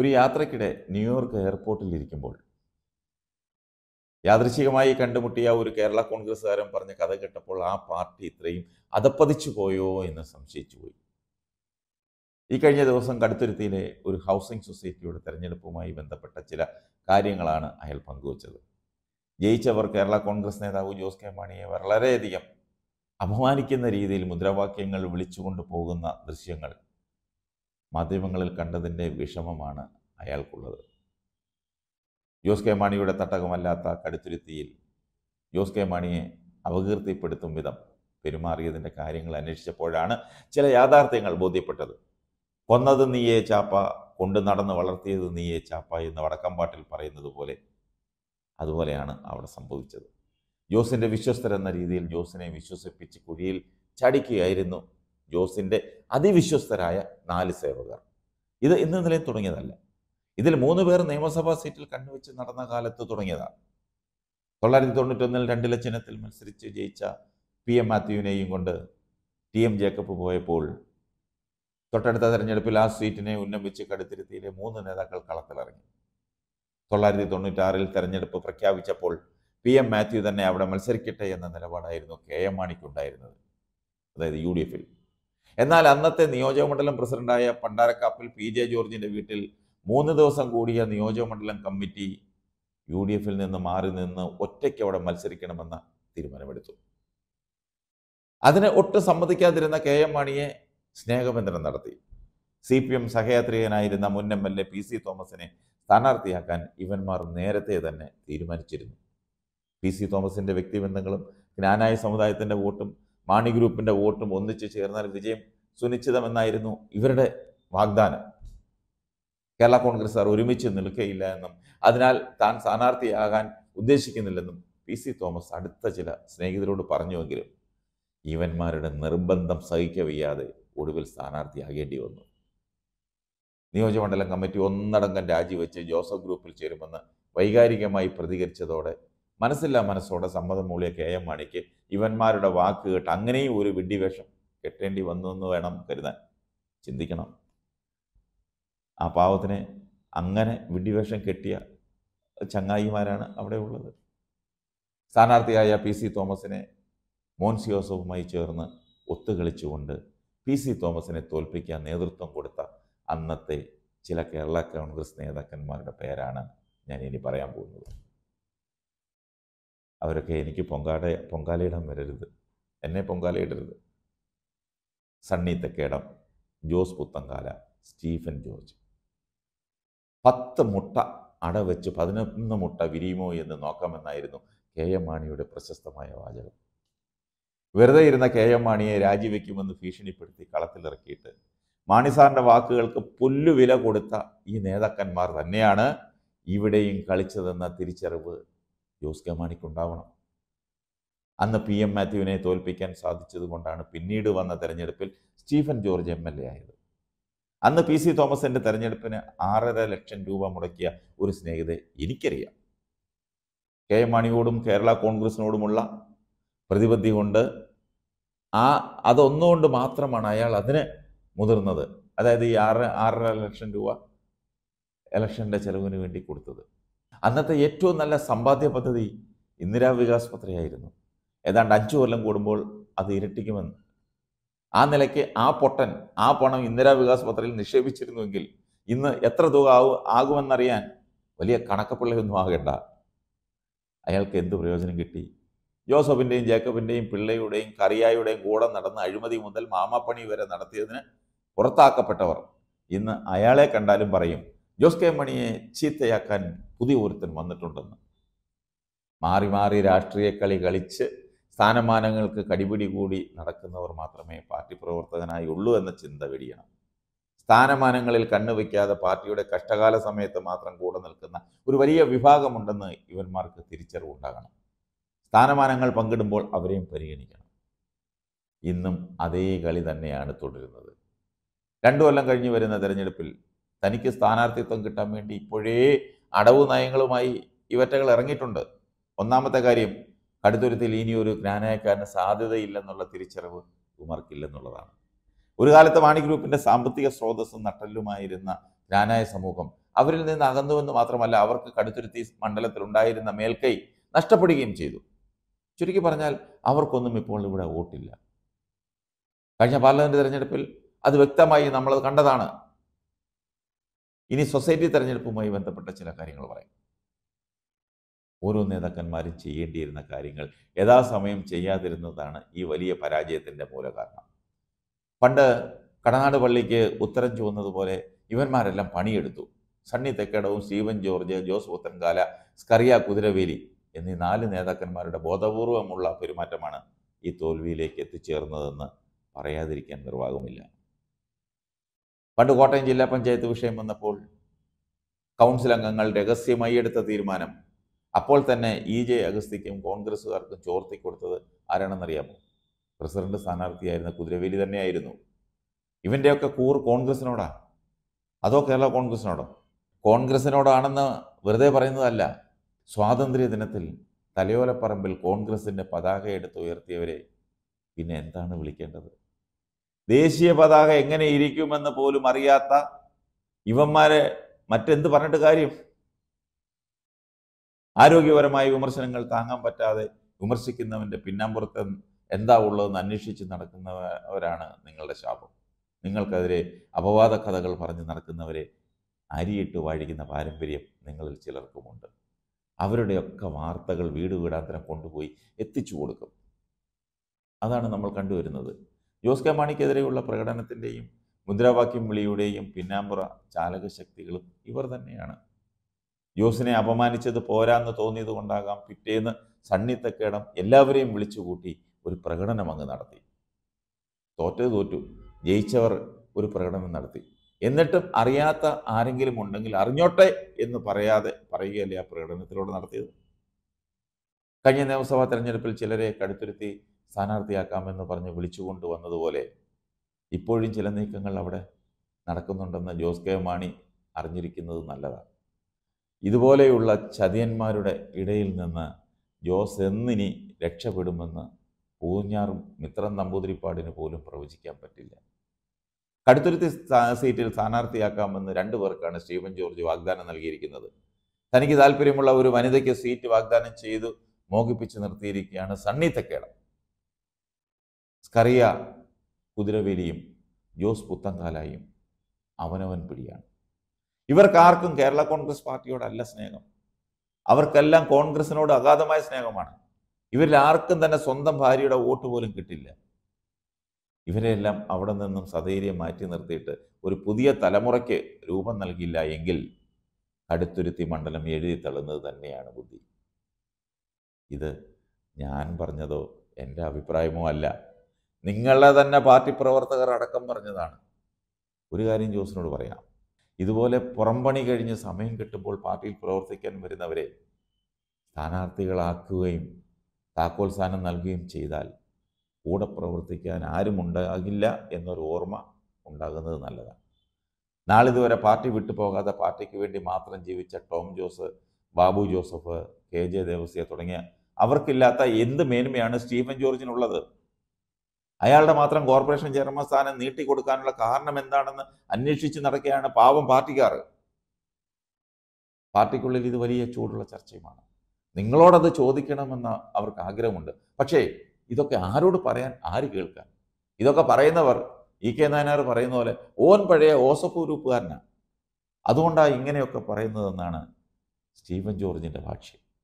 ഒരു യാത്രക്കിടെ ന്യൂയോർക്ക് എയർപോർട്ടിൽ ഇരിക്കുമ്പോൾ യാദൃശികമായി കണ്ടുമുട്ടിയ ഒരു കേരള കോൺഗ്രസ്സുകാരൻ പറഞ്ഞ കഥ കേട്ടപ്പോൾ ആ പാർട്ടി ഇത്രയും അതപ്പതിച്ചു പോയോ എന്ന് സംശയിച്ചു പോയി ഈ കഴിഞ്ഞ ദിവസം കടുത്തുരുത്തിയിലെ ഒരു ഹൗസിംഗ് സൊസൈറ്റിയുടെ തെരഞ്ഞെടുപ്പുമായി ബന്ധപ്പെട്ട ചില കാര്യങ്ങളാണ് അയാൾ പങ്കുവച്ചത് ജയിച്ചവർ കേരള കോൺഗ്രസ് നേതാവ് ജോസ് കെ മാണിയെ വളരെയധികം അപമാനിക്കുന്ന രീതിയിൽ മുദ്രാവാക്യങ്ങൾ വിളിച്ചുകൊണ്ട് പോകുന്ന ദൃശ്യങ്ങൾ മാധ്യമങ്ങളിൽ കണ്ടതിൻ്റെ വിഷമമാണ് അയാൾക്കുള്ളത് ജോസ് കെ മാണിയുടെ തട്ടകമല്ലാത്ത കടുത്തുരുത്തിയിൽ ജോസ് കെ മാണിയെ അപകീർത്തിപ്പെടുത്തും വിധം പെരുമാറിയതിൻ്റെ കാര്യങ്ങൾ അന്വേഷിച്ചപ്പോഴാണ് ചില യാഥാർത്ഥ്യങ്ങൾ ബോധ്യപ്പെട്ടത് കൊന്നത് നീയേ ചാപ്പ കൊണ്ടു നടന്ന് വളർത്തിയത് നീയേ ചാപ്പ എന്ന് വടക്കമ്പാട്ടിൽ പറയുന്നത് പോലെ അതുപോലെയാണ് അവിടെ സംഭവിച്ചത് ജോസിൻ്റെ വിശ്വസ്തരെന്ന രീതിയിൽ ജോസിനെ വിശ്വസിപ്പിച്ച് കുഴിയിൽ ചടിക്കുകയായിരുന്നു ജോസിൻ്റെ അതിവിശ്വസ്തരായ നാല് സേവകർ ഇത് ഇന്ന് നിലയിൽ തുടങ്ങിയതല്ല ഇതിൽ മൂന്ന് പേർ നിയമസഭാ സീറ്റിൽ കണ്ണുവെച്ച് നടന്ന കാലത്ത് തുടങ്ങിയതാണ് തൊള്ളായിരത്തി തൊണ്ണൂറ്റൊന്നിൽ രണ്ടിലെ ചിഹ്നത്തിൽ മത്സരിച്ച് ജയിച്ച പി എം മാത്യുവിനെയും കൊണ്ട് ടി എം ജേക്കബ് പോയപ്പോൾ തൊട്ടടുത്ത തെരഞ്ഞെടുപ്പിൽ ആ സീറ്റിനെ ഉന്നമിച്ച് കടുത്തിരുത്തിയിലെ മൂന്ന് നേതാക്കൾ കളത്തിലിറങ്ങി തൊള്ളായിരത്തി തൊണ്ണൂറ്റാറിൽ തെരഞ്ഞെടുപ്പ് പ്രഖ്യാപിച്ചപ്പോൾ പി എം മാത്യു തന്നെ അവിടെ മത്സരിക്കട്ടെ എന്ന നിലപാടായിരുന്നു കെ എം മാണിക്കുണ്ടായിരുന്നത് അതായത് യു ഡി എഫിൽ എന്നാൽ അന്നത്തെ നിയോജകമണ്ഡലം പ്രസിഡന്റായ പണ്ടാരക്കാപ്പിൽ പി ജെ ജോർജിന്റെ വീട്ടിൽ മൂന്ന് ദിവസം കൂടിയ നിയോജകമണ്ഡലം കമ്മിറ്റി യു ഡി എഫിൽ നിന്ന് മാറി നിന്ന് ഒറ്റയ്ക്ക് അവിടെ മത്സരിക്കണമെന്ന തീരുമാനമെടുത്തു അതിനെ ഒട്ടും സമ്മതിക്കാതിരുന്ന കെ എം മാണിയെ സ്നേഹബന്ധനം നടത്തി സി പി എം സഹയാത്രികനായിരുന്ന മുൻ M L A P C തോമസിനെ സ്ഥാനാർത്ഥിയാക്കാൻ ഇവന്മാർ നേരത്തെ തന്നെ തീരുമാനിച്ചിരുന്നു പി സി തോമസിന്റെ വ്യക്തിബന്ധങ്ങളും ജ്ഞാനായ സമുദായത്തിന്റെ വോട്ടും മാണി ഗ്രൂപ്പിൻ്റെ വോട്ടും ഒന്നിച്ചു ചേർന്നാൽ വിജയം സുനിശ്ചിതമെന്നായിരുന്നു ഇവരുടെ വാഗ്ദാനം കേരള കോൺഗ്രസ് സാർ ഒരുമിച്ച് നിൽക്കുകയില്ല എന്നും അതിനാൽ താൻ സ്ഥാനാർത്ഥിയാകാൻ ഉദ്ദേശിക്കുന്നില്ലെന്നും പി സി തോമസ് അടുത്ത ചില സ്നേഹിതരോട് പറഞ്ഞുവെങ്കിലും ഇവന്മാരുടെ നിർബന്ധം സഹിക്കവയ്യാതെ ഒടുവിൽ സ്ഥാനാർത്ഥിയാകേണ്ടി വന്നു നിയോജകമണ്ഡലം കമ്മിറ്റി ഒന്നടങ്കം രാജിവെച്ച് ജോസഫ് ഗ്രൂപ്പിൽ ചേരുമെന്ന് വൈകാരികമായി പ്രതികരിച്ചതോടെ മനസ്സില്ലാ മനസ്സോടെ സമ്മതം മൂളിയ കെ എം മാണിക്ക് ഇവന്മാരുടെ വാക്ക് കേട്ട് അങ്ങനെയും ഒരു വിഡ്ഢിവേഷം കെട്ടേണ്ടി വന്നു എന്ന് വേണം കരുതാൻ ചിന്തിക്കണം ആ പാവത്തിന് അങ്ങനെ വിഡ്ഢിവേഷം കെട്ടിയ ചങ്ങായിമാരാണ് അവിടെ ഉള്ളത് സ്ഥാനാർത്ഥിയായ പി സി തോമസിനെ മോൻസ് ജോസഫുമായി ചേർന്ന് ഒത്തുകളിച്ചുകൊണ്ട് പി സി തോമസിനെ തോൽപ്പിക്കാൻ നേതൃത്വം കൊടുത്ത അന്നത്തെ ചില കേരള കോൺഗ്രസ് നേതാക്കന്മാരുടെ പേരാണ് ഞാൻ ഇനി പറയാൻ പോകുന്നത് അവരൊക്കെ എനിക്ക് പൊങ്കാട പൊങ്കാലയിടാൻ വരരുത് എന്നെ പൊങ്കാലയിടരുത് സണ്ണി തെക്കേടം ജോസ് പുത്തങ്കാല സ്റ്റീഫൻ ജോർജ് പത്ത് മുട്ട അട വെച്ച് പതിനൊന്ന് മുട്ട വിരിയുമോ എന്ന് നോക്കാമെന്നായിരുന്നു കെ എം മാണിയുടെ പ്രശസ്തമായ വാചകം വെറുതെ ഇരുന്ന കെ എം മാണിയെ രാജിവെക്കുമെന്ന് ഭീഷണിപ്പെടുത്തി കളത്തിലിറക്കിയിട്ട് മാണിസാറിൻ്റെ വാക്കുകൾക്ക് പുല്ലുവില കൊടുത്ത ഈ നേതാക്കന്മാർ തന്നെയാണ് ഇവിടെയും കളിച്ചതെന്ന തിരിച്ചറിവ് ജോസ് കെ മാണിക്കുണ്ടാവണം അന്ന് പി എം മാത്യുവിനെ തോൽപ്പിക്കാൻ സാധിച്ചതുകൊണ്ടാണ് പിന്നീട് വന്ന തെരഞ്ഞെടുപ്പിൽ Stephen George M L A ആയത് അന്ന് പി സി തോമസിന്റെ തെരഞ്ഞെടുപ്പിന് ആറര ലക്ഷം രൂപ മുടക്കിയ ഒരു സ്നേഹിതെ എനിക്കറിയാം കെ എം മാണിയോടും കേരള കോൺഗ്രസിനോടുമുള്ള പ്രതിബദ്ധി കൊണ്ട് ആ അതൊന്നുകൊണ്ട് മാത്രമാണ് അയാൾ അതിന് മുതിർന്നത് അതായത് ഈ ആറര ആറര ലക്ഷം രൂപ ഇലക്ഷൻ്റെ ചെലവിന് വേണ്ടി കൊടുത്തത് അന്നത്തെ ഏറ്റവും നല്ല സമ്പാദ്യ പദ്ധതി ഇന്ദിരാ വികാസ് പത്രയായിരുന്നു ഏതാണ്ട് അഞ്ചു കൊല്ലം കൂടുമ്പോൾ അത് ഇരട്ടിക്കുമെന്ന് ആ നിലയ്ക്ക് ആ പൊട്ടൻ ആ പണം ഇന്ദിരാ വികാസ് പത്രയിൽ നിക്ഷേപിച്ചിരുന്നുവെങ്കിൽ ഇന്ന് എത്ര തുക ആവും ആകുമെന്നറിയാൻ വലിയ കണക്കപ്പിള്ളയൊന്നും ആകേണ്ട അയാൾക്ക് എന്ത് പ്രയോജനം കിട്ടി ജോസഫിൻ്റെയും ജേക്കബിൻ്റെയും പിള്ളയുടെയും കറിയായുടെയും കൂടെ നടന്ന് അഴിമതി മുതൽ മാമാപ്പണി വരെ നടത്തിയതിന് പുറത്താക്കപ്പെട്ടവർ ഇന്ന് അയാളെ കണ്ടാലും പറയും ജോസ് കെ മണിയെ ചീത്തയാക്കാൻ പുതിയ ഒരുത്തൻ വന്നിട്ടുണ്ടെന്ന് മാറി മാറി രാഷ്ട്രീയ കളി കളിച്ച് സ്ഥാനമാനങ്ങൾക്ക് കടിപിടി കൂടി നടക്കുന്നവർ മാത്രമേ പാർട്ടി പ്രവർത്തകനായി ഉള്ളൂ എന്ന ചിന്ത വെടിയണം സ്ഥാനമാനങ്ങളിൽ കണ്ണുവയ്ക്കാതെ പാർട്ടിയുടെ കഷ്ടകാല സമയത്ത് മാത്രം കൂടെ നിൽക്കുന്ന ഒരു വലിയ വിഭാഗമുണ്ടെന്ന് ഇവന്മാർക്ക് തിരിച്ചറിവുണ്ടാകണം സ്ഥാനമാനങ്ങൾ പങ്കിടുമ്പോൾ അവരെയും പരിഗണിക്കണം ഇന്നും അതേ കളി തന്നെയാണ് തുടരുന്നത് രണ്ടു കൊല്ലം കഴിഞ്ഞ് വരുന്ന തെരഞ്ഞെടുപ്പിൽ തനിക്ക് സ്ഥാനാർത്ഥിത്വം കിട്ടാൻ വേണ്ടി ഇപ്പോഴേ അടവ് നയങ്ങളുമായി ഇവറ്റകൾ ഇറങ്ങിയിട്ടുണ്ട് ഒന്നാമത്തെ കാര്യം കടുത്തുരുത്തിൽ ഇനി ഒരു ജ്ഞാനായക്കാരന് സാധ്യതയില്ലെന്നുള്ള തിരിച്ചറിവ് ഉമർക്കില്ലെന്നുള്ളതാണ് ഒരു കാലത്ത് വാണി ഗ്രൂപ്പിന്റെ സാമ്പത്തിക സ്രോതസ്സും നട്ടലുമായിരുന്ന ജ്ഞാനായ സമൂഹം അവരിൽ നിന്ന് അകന്നുവെന്ന് മാത്രമല്ല അവർക്ക് കടുത്തുരുത്തി ഉണ്ടായിരുന്ന മേൽക്കൈ നഷ്ടപ്പെടുകയും ചെയ്തു ചുരുക്കി പറഞ്ഞാൽ അവർക്കൊന്നും ഇപ്പോൾ ഇവിടെ വോട്ടില്ല കഴിഞ്ഞ പാർലമെന്റ് തിരഞ്ഞെടുപ്പിൽ അത് വ്യക്തമായി നമ്മളത് കണ്ടതാണ് ഇനി സൊസൈറ്റി തെരഞ്ഞെടുപ്പുമായി ബന്ധപ്പെട്ട ചില കാര്യങ്ങൾ പറയാം ഓരോ നേതാക്കന്മാരും ചെയ്യേണ്ടിയിരുന്ന കാര്യങ്ങൾ യഥാസമയം ചെയ്യാതിരുന്നതാണ് ഈ വലിയ പരാജയത്തിൻ്റെ മൂല കാരണം പണ്ട് കടനാട് പള്ളിക്ക് ഉത്തരം ചുവന്നതുപോലെ ഇവന്മാരെല്ലാം പണിയെടുത്തു സണ്ണി തെക്കടവും സ്റ്റീവൻ ജോർജ് ജോസ് പുത്തൻകാല സ്കറിയ കുതിരവേലി എന്നീ നാല് നേതാക്കന്മാരുടെ ബോധപൂർവമുള്ള പെരുമാറ്റമാണ് ഈ തോൽവിയിലേക്ക് എത്തിച്ചേർന്നതെന്ന് പറയാതിരിക്കാൻ നിർവാഹമില്ല പണ്ട് കോട്ടയം ജില്ലാ പഞ്ചായത്ത് വിഷയം വന്നപ്പോൾ കൗൺസിൽ അംഗങ്ങൾ രഹസ്യമായി എടുത്ത തീരുമാനം അപ്പോൾ തന്നെ ഇ ജെ അഗസ്തിക്കും കോൺഗ്രസ്സുകാർക്കും ചോർത്തി കൊടുത്തത് ആരാണെന്നറിയാമോ പ്രസിഡന്റ് സ്ഥാനാർത്ഥിയായിരുന്ന കുതിരവേലി തന്നെയായിരുന്നു ഇവൻ്റെയൊക്കെ കൂർ കോൺഗ്രസിനോടാ അതോ കേരള കോൺഗ്രസിനോടോ കോൺഗ്രസിനോടാണെന്ന് വെറുതെ പറയുന്നതല്ല സ്വാതന്ത്ര്യ ദിനത്തിൽ തലയോലപ്പറമ്പിൽ കോൺഗ്രസിൻ്റെ പതാക എടുത്ത് ഉയർത്തിയവരെ പിന്നെ എന്താണ് വിളിക്കേണ്ടത് ദേശീയ പതാക എങ്ങനെ ഇരിക്കുമെന്ന് പോലും അറിയാത്ത ഇവന്മാരെ മറ്റെന്ത് പറഞ്ഞിട്ട് കാര്യം ആരോഗ്യപരമായ വിമർശനങ്ങൾ താങ്ങാൻ പറ്റാതെ വിമർശിക്കുന്നവൻ്റെ പിന്നാമ്പുറത്ത് എന്താ ഉള്ളതെന്ന് അന്വേഷിച്ച് നടക്കുന്നവരാണ് നിങ്ങളുടെ ശാപം നിങ്ങൾക്കെതിരെ അപവാദ കഥകൾ പറഞ്ഞ് നടക്കുന്നവരെ അരിയിട്ട് വാഴിക്കുന്ന പാരമ്പര്യം നിങ്ങളിൽ ചിലർക്കുമുണ്ട് അവരുടെയൊക്കെ വാർത്തകൾ വീട് വീടാന്തരം കൊണ്ടുപോയി എത്തിച്ചു കൊടുക്കും അതാണ് നമ്മൾ കണ്ടുവരുന്നത് ജോസ് കെ മാണിക്കെതിരെയുള്ള പ്രകടനത്തിൻ്റെയും മുദ്രാവാക്യം വിളിയുടെയും പിന്നാമ്പുറ ചാലകശക്തികളും ഇവർ തന്നെയാണ് ജോസിനെ അപമാനിച്ചത് പോരാന്ന് തോന്നിയത് കൊണ്ടാകാം പിറ്റേന്ന് സണ്ണിത്തക്കേടം എല്ലാവരെയും വിളിച്ചുകൂട്ടി ഒരു പ്രകടനം അങ്ങ് നടത്തി തോറ്റത് തോറ്റു ജയിച്ചവർ ഒരു പ്രകടനം നടത്തി എന്നിട്ടും അറിയാത്ത ആരെങ്കിലും ഉണ്ടെങ്കിൽ അറിഞ്ഞോട്ടെ എന്ന് പറയാതെ പറയുകയല്ലേ ആ പ്രകടനത്തിലൂടെ നടത്തിയത് കഴിഞ്ഞ നിയമസഭാ തെരഞ്ഞെടുപ്പിൽ ചിലരെ കടുത്തിരുത്തി സ്ഥാനാർത്ഥിയാക്കാമെന്ന് പറഞ്ഞ് വിളിച്ചുകൊണ്ട് വന്നതുപോലെ ഇപ്പോഴും ചില നീക്കങ്ങൾ അവിടെ നടക്കുന്നുണ്ടെന്ന് ജോസ് കെ മാണി അറിഞ്ഞിരിക്കുന്നത് നല്ലതാണ് ഇതുപോലെയുള്ള ചതിയന്മാരുടെ ഇടയിൽ നിന്ന് ജോസ് എന്നിനി രക്ഷപ്പെടുമെന്ന് പൂഞ്ഞാറും മിത്രൻ നമ്പൂതിരിപ്പാടിന് പോലും പ്രവചിക്കാൻ പറ്റില്ല കടുത്തുരുത്തി സീറ്റിൽ സ്ഥാനാർത്ഥിയാക്കാമെന്ന് രണ്ടു പേർക്കാണ് സ്റ്റീവൻ ജോർജ് വാഗ്ദാനം നൽകിയിരിക്കുന്നത് തനിക്ക് താല്പര്യമുള്ള ഒരു വനിതയ്ക്ക് സീറ്റ് വാഗ്ദാനം ചെയ്തു മോഹിപ്പിച്ച് നിർത്തിയിരിക്കുകയാണ് സണ്ണി തക്കേടം കറിയ കുതിരവേലിയും ജോസ് പുത്തങ്കാലായും അവനവൻ പിടിയാണ് ഇവർക്കാർക്കും കേരള കോൺഗ്രസ് പാർട്ടിയോടല്ല സ്നേഹം അവർക്കെല്ലാം കോൺഗ്രസിനോട് അഗാധമായ സ്നേഹമാണ് ഇവരിൽ ആർക്കും തന്നെ സ്വന്തം ഭാര്യയുടെ വോട്ട് പോലും കിട്ടില്ല ഇവരെല്ലാം അവിടെ നിന്നും സധൈര്യം മാറ്റി നിർത്തിയിട്ട് ഒരു പുതിയ തലമുറയ്ക്ക് രൂപം നൽകില്ല എങ്കിൽ കടുത്തുരുത്തി മണ്ഡലം എഴുതി തള്ളുന്നത് തന്നെയാണ് ബുദ്ധി ഇത് ഞാൻ പറഞ്ഞതോ എൻ്റെ അഭിപ്രായമോ അല്ല നിങ്ങളെ തന്നെ പാർട്ടി പ്രവർത്തകർ അടക്കം പറഞ്ഞതാണ് ഒരു കാര്യം ജോസിനോട് പറയാം ഇതുപോലെ പുറംപണി കഴിഞ്ഞ് സമയം കിട്ടുമ്പോൾ പാർട്ടിയിൽ പ്രവർത്തിക്കാൻ വരുന്നവരെ സ്ഥാനാർത്ഥികളാക്കുകയും താക്കോൽ സ്ഥാനം നൽകുകയും ചെയ്താൽ കൂടെ പ്രവർത്തിക്കാൻ ആരും ഉണ്ടാകില്ല എന്നൊരു ഓർമ്മ ഉണ്ടാകുന്നത് നല്ലതാണ് നാളിതുവരെ പാർട്ടി വിട്ടുപോകാതെ പാർട്ടിക്ക് വേണ്ടി മാത്രം ജീവിച്ച ടോം ജോസ് ബാബു ജോസഫ് കെ ജെ ദേവസ്യ തുടങ്ങിയ അവർക്കില്ലാത്ത എന്ത് മേന്മയാണ് സ്റ്റീഫൻ ജോർജിനുള്ളത് അയാളുടെ മാത്രം കോർപ്പറേഷൻ ചെയർമാൻ സ്ഥാനം നീട്ടിക്കൊടുക്കാനുള്ള കാരണം എന്താണെന്ന് അന്വേഷിച്ച് നടക്കുകയാണ് പാവം പാർട്ടിക്കാർ പാർട്ടിക്കുള്ളിൽ ഇത് വലിയ ചൂടുള്ള ചർച്ചയുമാണ് നിങ്ങളോടത് ചോദിക്കണമെന്ന് അവർക്ക് ആഗ്രഹമുണ്ട് പക്ഷേ ഇതൊക്കെ ആരോട് പറയാൻ ആര് കേൾക്കാൻ ഇതൊക്കെ പറയുന്നവർ ഇ കെ നായനാർ പറയുന്ന പോലെ ഓൻ പഴയ ഓസപ്പ് ഗ്രൂപ്പുകാരനാണ് അതുകൊണ്ടാണ് ഇങ്ങനെയൊക്കെ പറയുന്നതെന്നാണ് സ്റ്റീവൻ ജോർജിൻ്റെ ഭാഷ്യം